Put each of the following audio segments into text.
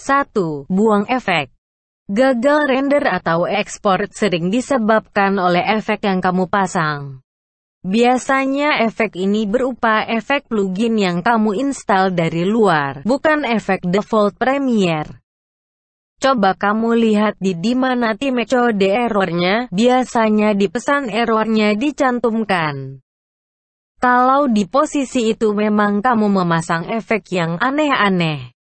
1. Buang efek Gagal render atau ekspor sering disebabkan oleh efek yang kamu pasang. Biasanya efek ini berupa efek plugin yang kamu install dari luar, bukan efek default Premiere. Coba kamu lihat di dimana tim kode errornya, biasanya di pesan errornya dicantumkan. Kalau di posisi itu memang kamu memasang efek yang aneh-aneh.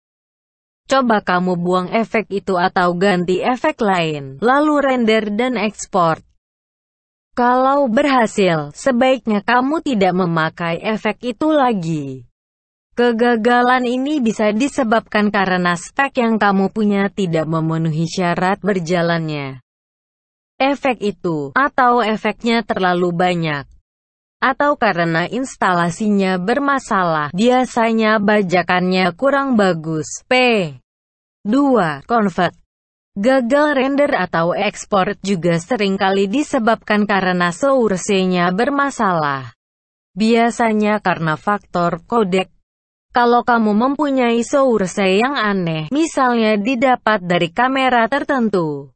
Coba kamu buang efek itu atau ganti efek lain, lalu render dan ekspor. Kalau berhasil, sebaiknya kamu tidak memakai efek itu lagi. Kegagalan ini bisa disebabkan karena spek yang kamu punya tidak memenuhi syarat berjalannya. Efek itu, atau efeknya terlalu banyak atau karena instalasinya bermasalah, biasanya bajakannya kurang bagus. P. 2. Convert Gagal render atau ekspor juga seringkali disebabkan karena source-nya bermasalah. Biasanya karena faktor kodek. Kalau kamu mempunyai source yang aneh, misalnya didapat dari kamera tertentu,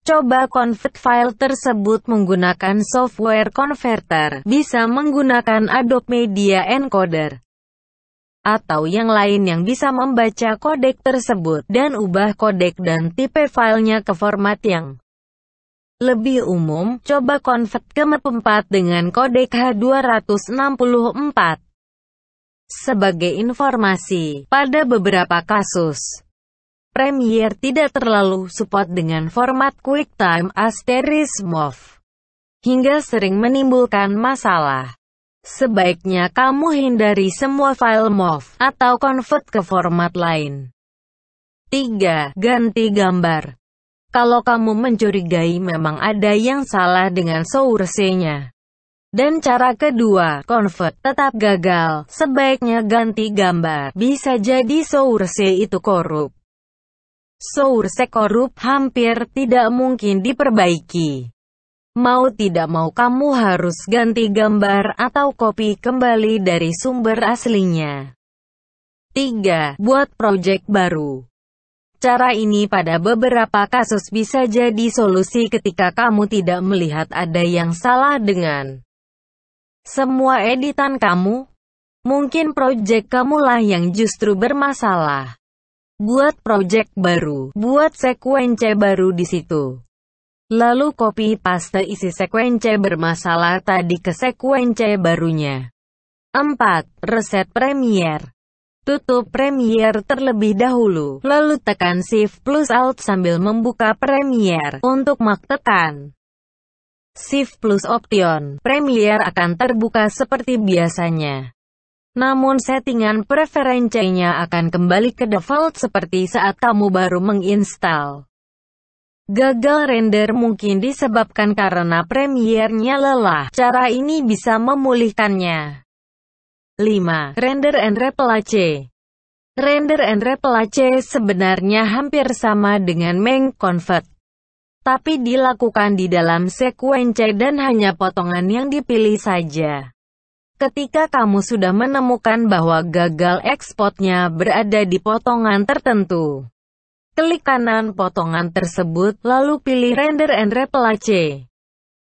Coba convert file tersebut menggunakan software converter, bisa menggunakan Adobe Media Encoder atau yang lain yang bisa membaca kodek tersebut dan ubah kodek dan tipe filenya ke format yang lebih umum, coba convert ke mp 4 dengan kodek H264. Sebagai informasi, pada beberapa kasus, Premiere tidak terlalu support dengan format QuickTime asterisk move, hingga sering menimbulkan masalah. Sebaiknya kamu hindari semua file move atau convert ke format lain. 3. Ganti gambar Kalau kamu mencurigai memang ada yang salah dengan source-nya. Dan cara kedua, convert tetap gagal. Sebaiknya ganti gambar. Bisa jadi source itu korup. Source sekorup hampir tidak mungkin diperbaiki. Mau tidak mau kamu harus ganti gambar atau copy kembali dari sumber aslinya. 3. Buat project baru. Cara ini pada beberapa kasus bisa jadi solusi ketika kamu tidak melihat ada yang salah dengan semua editan kamu. Mungkin project kamulah yang justru bermasalah buat project baru, buat sekuensi baru di situ. Lalu copy paste isi sekuensi bermasalah tadi ke sekuensi barunya. 4. Reset Premiere Tutup Premiere terlebih dahulu, lalu tekan Shift plus Alt sambil membuka Premiere untuk mak tekan. Shift plus Option, Premiere akan terbuka seperti biasanya. Namun settingan preferensinya akan kembali ke default seperti saat kamu baru menginstal. Gagal render mungkin disebabkan karena premiernya lelah. Cara ini bisa memulihkannya. 5. Render and Replace. Render and Replace sebenarnya hampir sama dengan Meng Convert. Tapi dilakukan di dalam sekuensi dan hanya potongan yang dipilih saja. Ketika kamu sudah menemukan bahwa gagal ekspornya berada di potongan tertentu, klik kanan potongan tersebut, lalu pilih Render and Replace.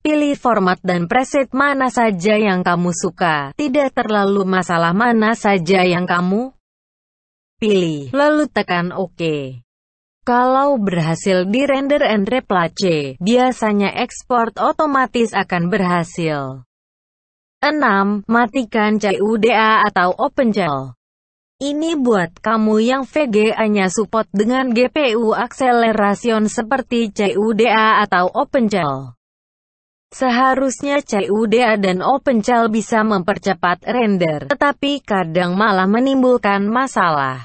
Pilih format dan preset mana saja yang kamu suka, tidak terlalu masalah mana saja yang kamu pilih, lalu tekan OK. Kalau berhasil di Render and Replace, biasanya ekspor otomatis akan berhasil. 6. Matikan CUDA atau OpenCL. Ini buat kamu yang VGA-nya support dengan GPU acceleration seperti CUDA atau OpenCL. Seharusnya CUDA dan OpenCL bisa mempercepat render, tetapi kadang malah menimbulkan masalah.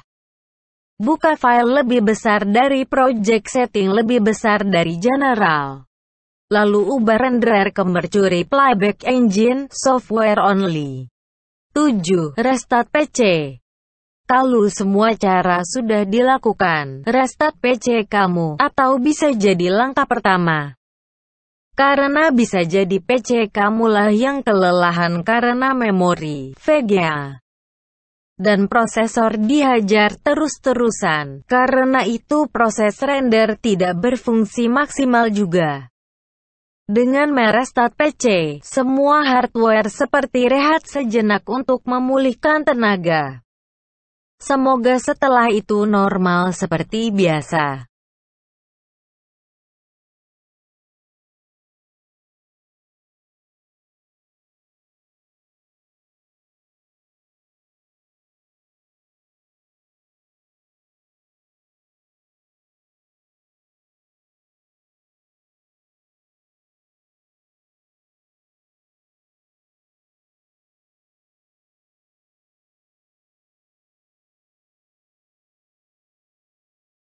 Buka file lebih besar dari project setting lebih besar dari general lalu ubah renderer ke Mercury Playback Engine, software only. 7. Restart PC Kalau semua cara sudah dilakukan, restart PC kamu, atau bisa jadi langkah pertama. Karena bisa jadi PC kamu lah yang kelelahan karena memori, VGA, dan prosesor dihajar terus-terusan. Karena itu proses render tidak berfungsi maksimal juga. Dengan merestat PC, semua hardware seperti rehat sejenak untuk memulihkan tenaga. Semoga setelah itu normal seperti biasa.